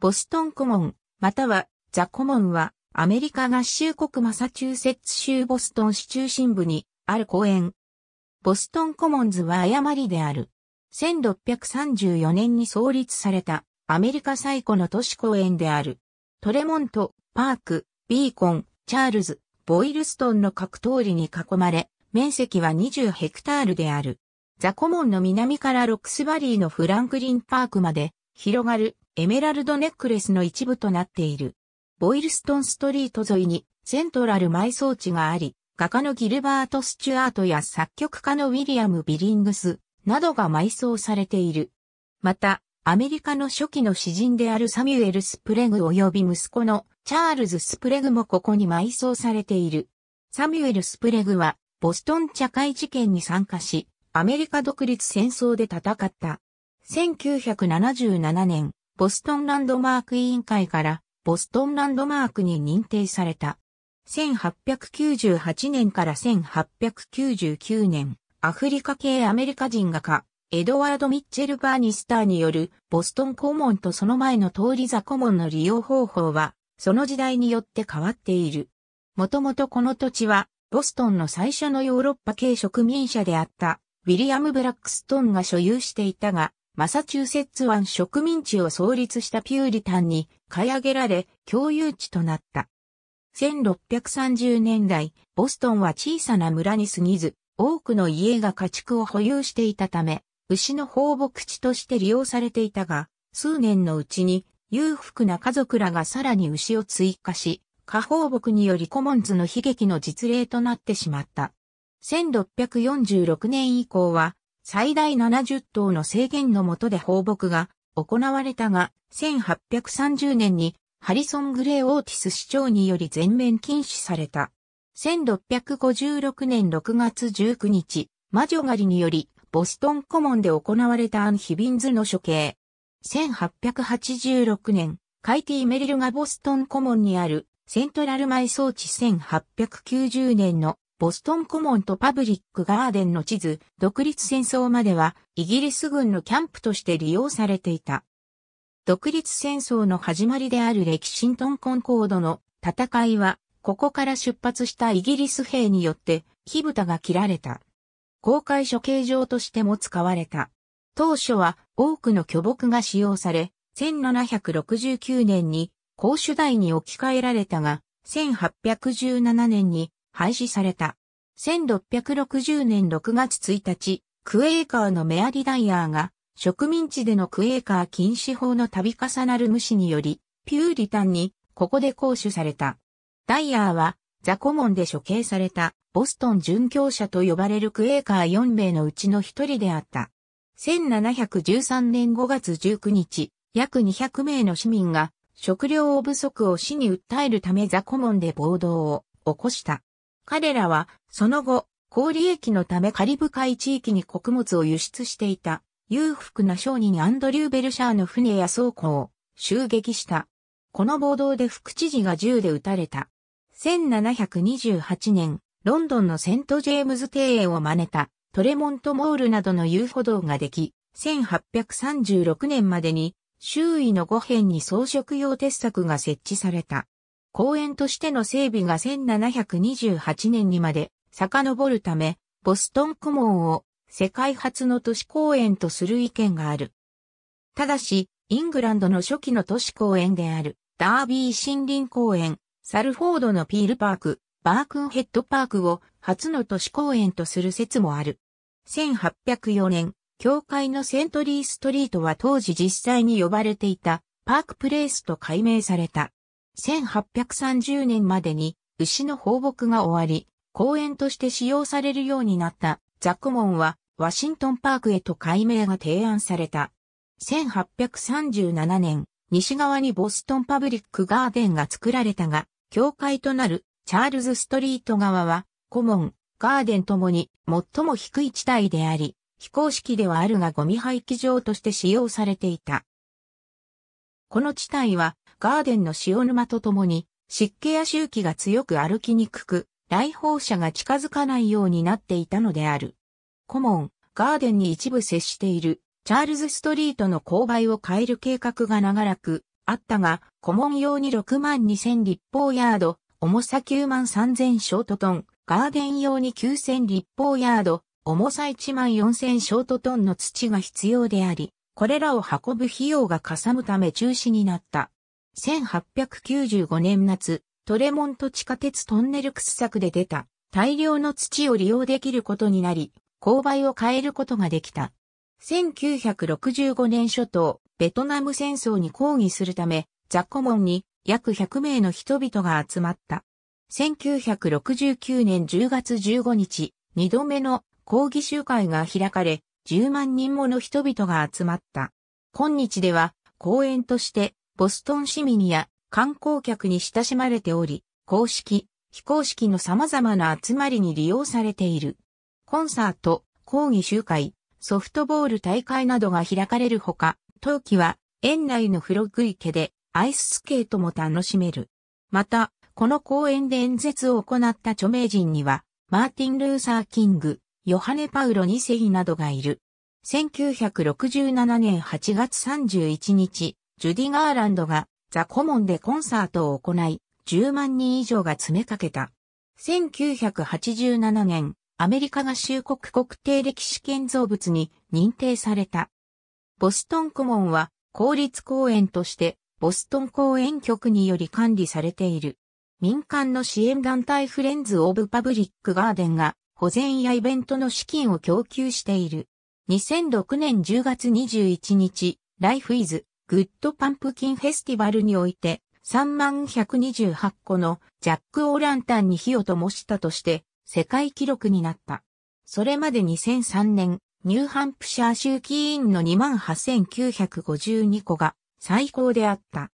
ボストンコモン、またはザコモンは、アメリカ合衆国マサチューセッツ州ボストン市中心部にある公園。ボストンコモンズは誤りである。1634年に創立されたアメリカ最古の都市公園である。トレモント、パーク、ビーコン、チャールズ、ボイルストンの各通りに囲まれ、面積は20ヘクタールである。ザコモンの南からロックスバリーのフランクリンパークまで広がるエメラルドネックレスの一部となっている。ボイルストンストリート沿いにセントラル埋葬地があり、画家のギルバート・スチュアートや作曲家のウィリアム・ビリングスなどが埋葬されている。また、アメリカの初期の詩人であるサミュエル・スプレグ及び息子のチャールズ・スプレグもここに埋葬されている。サミュエル・スプレグはボストン茶会事件に参加し、アメリカ独立戦争で戦った。1977年、ボストンランドマーク委員会からボストンランドマークに認定された。1898年から1899年、アフリカ系アメリカ人画家、エドワード・ミッチェル・バーニスターによるボストンコモンとその前の通りザコモンの利用方法は、その時代によって変わっている。もともとこの土地は、ボストンの最初のヨーロッパ系植民者であった、ウィリアム・ブラックストンが所有していたが、マサチューセッツ湾植民地を創立したピューリタンに買い上げられ共有地となった。1630年代、ボストンは小さな村に過ぎず、多くの家が家畜を保有していたため、牛の放牧地として利用されていたが、数年のうちに裕福な家族らがさらに牛を追加し、過放牧によりコモンズの悲劇の実例となってしまった。1646年以降は最大70頭の制限の下で放牧が行われたが、1830年にハリソン・グレー・オーティス市長により全面禁止された。1656年6月19日、魔女狩りにより、ボストン顧問で行われたアン・ヒビンズの処刑。1886年、カイティ・メリルがボストン顧問にあるセントラル埋葬地1890年のボストンコモンとパブリックガーデンの地図、独立戦争まではイギリス軍のキャンプとして利用されていた。独立戦争の始まりであるレキシントンコンコードの戦いは、ここから出発したイギリス兵によって火蓋が切られた。公開処刑場としても使われた。当初は多くの巨木が使用され、1769年に公主台に置き換えられたが、1817年に廃止された。1660年6月1日、クエーカーのメアリ・ダイヤーが、植民地でのクエーカー禁止法の度重なる無視により、ピューリタンに、ここで行使された。ダイヤーは、ザコモンで処刑された、ボストン殉教者と呼ばれるクエーカー4名のうちの一人であった。1713年5月19日、約200名の市民が、食料不足を死に訴えるためザコモンで暴動を起こした。彼らは、その後、高利益のためカリブ海地域に穀物を輸出していた、裕福な商人アンドリュー・ベルシャーの船や倉庫を襲撃した。この暴動で副知事が銃で撃たれた。1728年、ロンドンのセント・ジェームズ庭園を真似たトレモント・モールなどの遊歩道ができ、1836年までに周囲の5辺に装飾用鉄柵が設置された。公園としての整備が1728年にまで遡るため、ボストン顧モを世界初の都市公園とする意見がある。ただし、イングランドの初期の都市公園である、ダービー森林公園、サルフォードのピールパーク、バークンヘッドパークを初の都市公園とする説もある。1804年、教会のセントリーストリートは当時実際に呼ばれていたパークプレイスと改名された。1830年までに牛の放牧が終わり、公園として使用されるようになったザコモンはワシントンパークへと改名が提案された。1837年、西側にボストンパブリックガーデンが作られたが、教会となるチャールズストリート側は、コモン、ガーデンともに最も低い地帯であり、非公式ではあるがゴミ廃棄場として使用されていた。この地帯はガーデンの塩沼とともに、湿気や周期が強く歩きにくく、来訪者が近づかないようになっていたのである。コモン、ガーデンに一部接している、チャールズストリートの勾配を変える計画が長らく、あったが、コモン用に6万2000立方ヤード、重さ9万3000ショートトン、ガーデン用に9000立方ヤード、重さ1万4000ショートトンの土が必要であり、これらを運ぶ費用がかさむため中止になった。1895年夏、トレモント地下鉄トンネル掘削で出た大量の土を利用できることになり、勾配を変えることができた。1965年初頭、ベトナム戦争に抗議するため、ザコモンに約100名の人々が集まった。1969年10月15日、2度目の抗議集会が開かれ、10万人もの人々が集まった。今日では公園としてボストン市民や観光客に親しまれており、公式、非公式の様々な集まりに利用されている。コンサート、講義集会、ソフトボール大会などが開かれるほか、冬季は園内の黒食池でアイススケートも楽しめる。また、この公園で演説を行った著名人には、マーティン・ルーサー・キング、ヨハネ・パウロ2世などがいる。1967年8月31日、ジュディ・ガーランドがザ・コモンでコンサートを行い、10万人以上が詰めかけた。1987年、アメリカ合衆国国定歴史建造物に認定された。ボストンコモンは公立公園としてボストン公園局により管理されている。民間の支援団体フレンズ・オブ・パブリック・ガーデンが保全やイベントの資金を供給している。2006年10月21日、ライフイズ・グッドパンプキンフェスティバルにおいて、3128個のジャック・オーランタンに火を灯したとして、世界記録になった。それまで2003年、ニューハンプシャー州議員の28,952個が最高であった。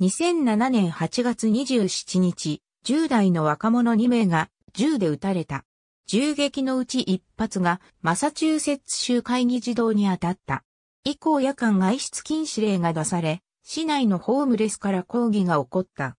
2007年8月27日、10代の若者2名が銃で撃たれた。銃撃のうち1発がマサチューセッツ州会議児童に当たった。以降夜間外出禁止令が出され、市内のホームレスから抗議が起こった。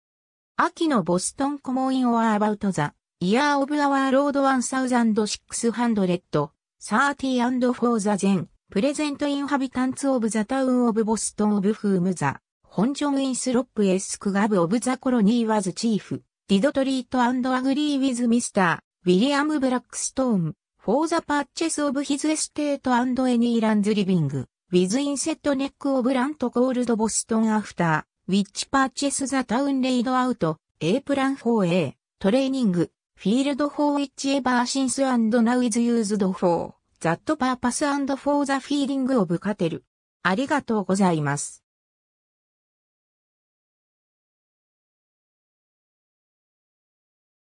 秋のボストンコモインオアアバウトザ、イヤーオブアワーロード1600、3ーアンドフォーザゼン、プレゼントインハビタンツオブザタウンオブボストンオブフームザ、ホンジョンインスロップエスクガブオブザコロニーワズチーフ、ディドトリートアンドアグリーウィズミスター、ウィリアム・ブラックストーン、フォーザパッチェスオブヒズエステートアンドエニーランズリビング。ウィズインセットネックオブラントコールドボストンアフター、ウィッチパーチェスザタウンレイドアウト、A プランフォ 4A、トレーニング、フィールドフォー・イッチ・エバー・シンス・ since a ズ・ d now is used for, that purpose and f o カテル。ありがとうございます。